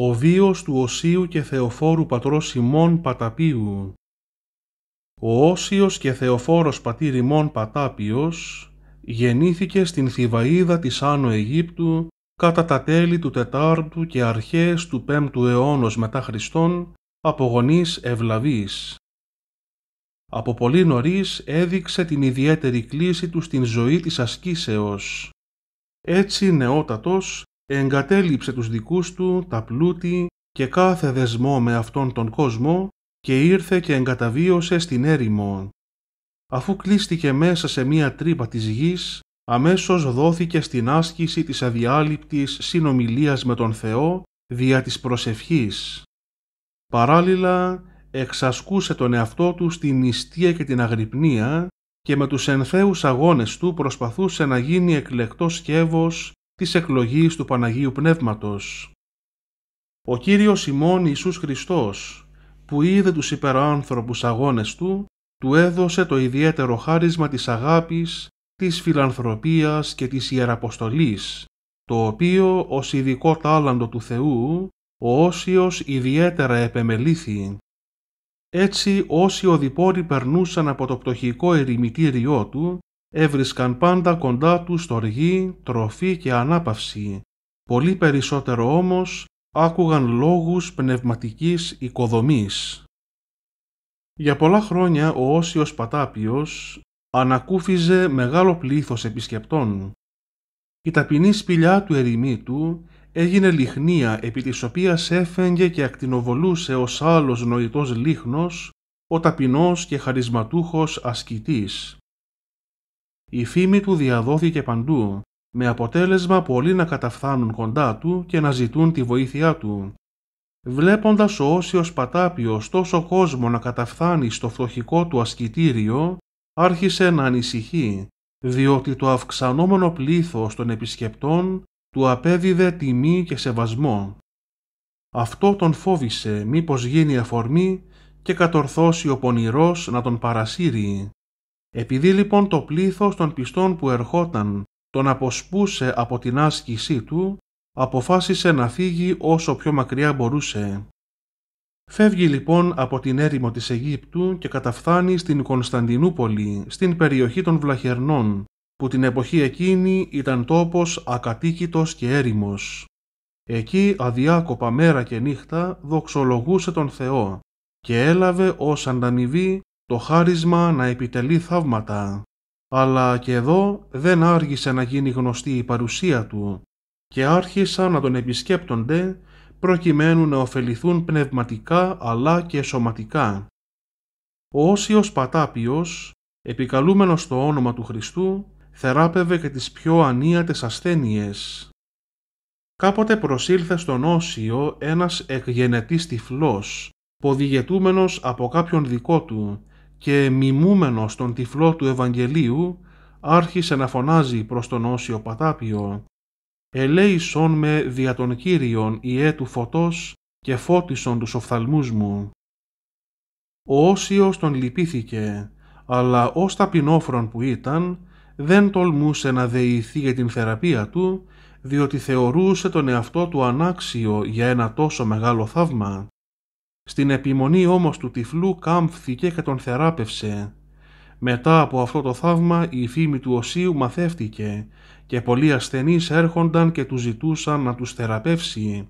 ο βίος του Οσίου και Θεοφόρου πατρός Σιμών Παταπίους. Ο Όσιος και Θεοφόρος πατήρ ημών Πατάπιος γεννήθηκε στην Θηβαίδα της Άνω Αιγύπτου κατά τα τέλη του Τετάρτου και αρχές του Πέμπτου αιώνος μετά Χριστόν από γονείς ευλαβείς. Από πολύ νωρίς έδειξε την ιδιαίτερη κλίση του στην ζωή της ασκήσεως. Έτσι νεότατος εγκατέλειψε τους δικούς του, τα πλούτη και κάθε δεσμό με αυτόν τον κόσμο και ήρθε και εγκαταβίωσε στην έρημο. Αφού κλείστηκε μέσα σε μία τρύπα της γης, αμέσως δόθηκε στην άσκηση της αδιάλειπτης συνομιλίας με τον Θεό δια της προσευχής. Παράλληλα, εξασκούσε τον εαυτό του στη νηστεία και την αγρυπνία και με τους ενθέους αγώνες του προσπαθούσε να γίνει εκλεκτός σκεύος της εκλογής του Παναγίου Πνεύματος. Ο Κύριος ημών Ιησούς Χριστός, που είδε τους υπεράνθρωπους αγώνες του, του έδωσε το ιδιαίτερο χάρισμα της αγάπης, της φιλανθρωπίας και της ιεραποστολής, το οποίο ως ειδικό τάλαντο του Θεού, ο Όσιος ιδιαίτερα επεμελήθη. Έτσι όσοι οδηπόροι περνούσαν από το πτωχικό ερημητήριό του, έβρισκαν πάντα κοντά τους στοργή, τροφή και ανάπαυση. Πολύ περισσότερο όμως άκουγαν λόγους πνευματικής οικοδομής. Για πολλά χρόνια ο Όσιος Πατάπιος ανακούφιζε μεγάλο πλήθος επισκεπτών. Η ταπεινή σπηλιά του ερημίτου έγινε λιχνία επί της οποίας έφεγγε και ακτινοβολούσε ως άλλος νοητός λίχνος, ο ταπεινός και χαρισματούχος ασκητής. Η φήμη του διαδόθηκε παντού, με αποτέλεσμα πολλοί να καταφθάνουν κοντά του και να ζητούν τη βοήθειά του. Βλέποντας ο Όσιος Πατάπιος τόσο κόσμο να καταφθάνει στο φτωχικό του ασκητήριο, άρχισε να ανησυχεί, διότι το αυξανόμενο πλήθος των επισκεπτών του απέδιδε τιμή και σεβασμό. Αυτό τον φόβησε μήπως γίνει αφορμή και κατορθώσει ο πονηρός να τον παρασύρει. Επειδή λοιπόν το πλήθος των πιστών που ερχόταν τον αποσπούσε από την άσκησή του, αποφάσισε να φύγει όσο πιο μακριά μπορούσε. Φεύγει λοιπόν από την έρημο της Αιγύπτου και καταφθάνει στην Κωνσταντινούπολη, στην περιοχή των Βλαχερνών, που την εποχή εκείνη ήταν τόπος ακατοίκητος και έρημος. Εκεί αδιάκοπα μέρα και νύχτα δοξολογούσε τον Θεό και έλαβε ως ανταμοιβή το χάρισμα να επιτελεί θαύματα. Αλλά και εδώ δεν άργησε να γίνει γνωστή η παρουσία του και άρχισαν να τον επισκέπτονται προκειμένου να ωφεληθούν πνευματικά αλλά και σωματικά. Ο Όσιος Πατάπιος, επικαλούμενος το όνομα του Χριστού, θεράπευε και τις πιο ανίατες ασθένειες. Κάποτε προσήλθε στον Όσιο ένας εκγενετής τυφλός, ποδηγετούμενος από κάποιον δικό του και μιμούμενος τον τυφλό του Ευαγγελίου άρχισε να φωνάζει προς τον Όσιο Πατάπιο «Ελέησον με δια των Κύριων ιέ του φωτός και φώτισον τους οφθαλμούς μου». Ο Όσιος τον λυπήθηκε, αλλά ως ταπεινόφρον που ήταν δεν τολμούσε να δεηθεί για την θεραπεία του διότι θεωρούσε τον εαυτό του ανάξιο για ένα τόσο μεγάλο θαύμα. Στην επιμονή όμως του τυφλού κάμφθηκε και τον θεράπευσε. Μετά από αυτό το θαύμα η φήμη του Οσίου μαθεύτηκε και πολλοί ασθενείς έρχονταν και τους ζητούσαν να τους θεραπεύσει.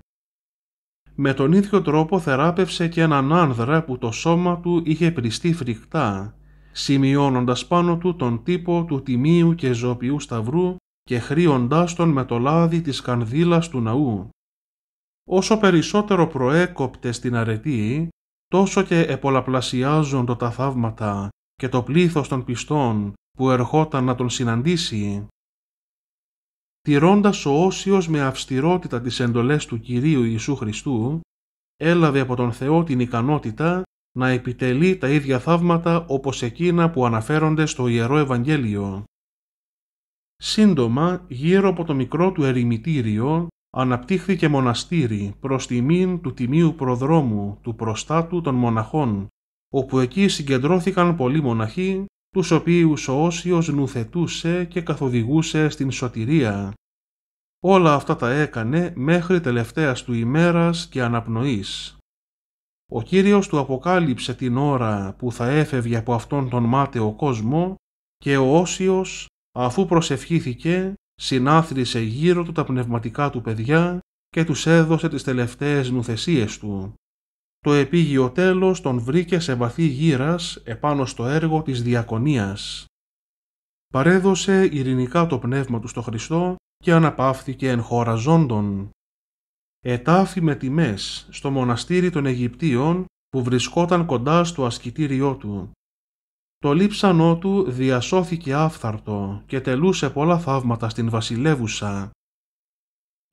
Με τον ίδιο τρόπο θεράπευσε και έναν άνδρα που το σώμα του είχε πριστεί φρικτά, σημειώνοντας πάνω του τον τύπο του τιμίου και ζωπιού σταυρού και χρύοντάς τον με το λάδι της κανδύλας του ναού. Όσο περισσότερο προέκοπτες την αρετή, τόσο και επολαπλασιάζοντο τα θαύματα και το πλήθος των πιστών που ερχόταν να τον συναντήσει. Τηρώντας ο Όσιος με αυστηρότητα τις εντολές του Κυρίου Ιησού Χριστού, έλαβε από τον Θεό την ικανότητα να επιτελεί τα ίδια θαύματα όπως εκείνα που αναφέρονται στο Ιερό Ευαγγέλιο. Σύντομα, γύρω από το μικρό του ερημητήριο αναπτύχθηκε μοναστήρι προς τιμήν του τιμίου προδρόμου του προστάτου των μοναχών, όπου εκεί συγκεντρώθηκαν πολλοί μοναχοί, τους οποίους ο Όσιος νουθετούσε και καθοδηγούσε στην σωτηρία. Όλα αυτά τα έκανε μέχρι τελευταίας του ημέρας και αναπνοής. Ο Κύριος του αποκάλυψε την ώρα που θα έφευγε από αυτόν τον μάταιο κόσμο και ο Όσιος, αφού προσευχήθηκε, συνάθρισε γύρω του τα πνευματικά του παιδιά και τους έδωσε τις τελευταίες νουθεσίες του. Το επίγειο τέλος τον βρήκε σε βαθύ γύρας επάνω στο έργο της διακονίας. Παρέδωσε ειρηνικά το πνεύμα του στο Χριστό και αναπαύθηκε εν χώρα ζώντων. Ετάφη με τιμές στο μοναστήρι των Αιγυπτίων που βρισκόταν κοντά στο ασκητήριό του το λείψανό του διασώθηκε άφθαρτο και τελούσε πολλά θαύματα στην βασιλεύουσα.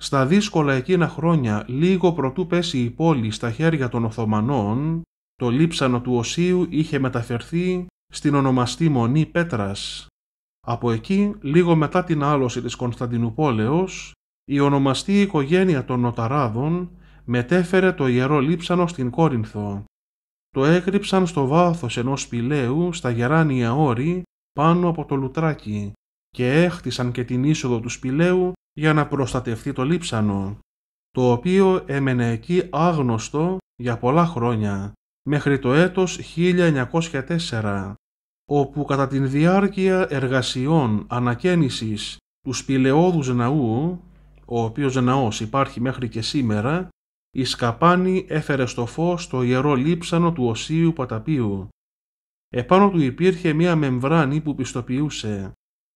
Στα δύσκολα εκείνα χρόνια, λίγο προτού πέσει η πόλη στα χέρια των Οθωμανών, το λείψανο του Οσίου είχε μεταφερθεί στην ονομαστή Μονή Πέτρας. Από εκεί, λίγο μετά την άλωση της Κωνσταντινούπολεως, η ονομαστή οικογένεια των Νοταράδων μετέφερε το ιερό λείψανο στην Κόρινθο το έκρυψαν στο βάθος ενός σπηλαίου στα γεράνια όρη πάνω από το λουτράκι και έχτισαν και την είσοδο του σπηλαίου για να προστατευτεί το λείψανο, το οποίο έμενε εκεί άγνωστο για πολλά χρόνια, μέχρι το έτος 1904, όπου κατά την διάρκεια εργασιών ανακαίνησης του σπηλαιόδους ναού, ο οποίος ναός υπάρχει μέχρι και σήμερα, η σκαπάνη έφερε στο φως το ιερό λείψανο του οσίου παταπίου. Επάνω του υπήρχε μία μεμβράνη που πιστοποιούσε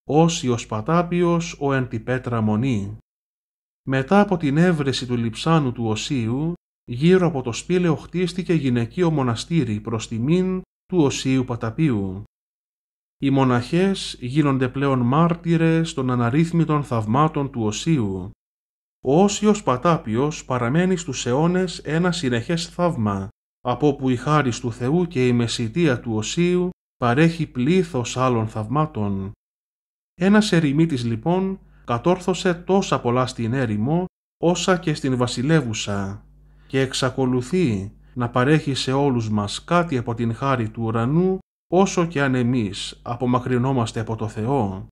«Όσιος πατάπιος ο εν τη μονή». Μετά από την έβρεση του λιψάνου του οσίου, γύρω από το σπήλαιο χτίστηκε γυναικείο μοναστήρι προς τιμήν του οσίου παταπίου. Οι μοναχές γίνονται πλέον μάρτυρες των αναρρύθμιτων θαυμάτων του οσίου ο Όσιος Πατάπιος παραμένει στους αιώνες ένα συνεχές θαύμα, από που η χάρις του Θεού και η μεσητεία του Οσίου παρέχει πλήθος άλλων θαυμάτων. Ένας ερημίτης λοιπόν κατόρθωσε τόσα πολλά στην έρημο όσα και στην βασιλεύουσα και εξακολουθεί να παρέχει σε όλους μας κάτι από την χάρη του ουρανού όσο και αν εμείς απομακρυνόμαστε από το Θεό.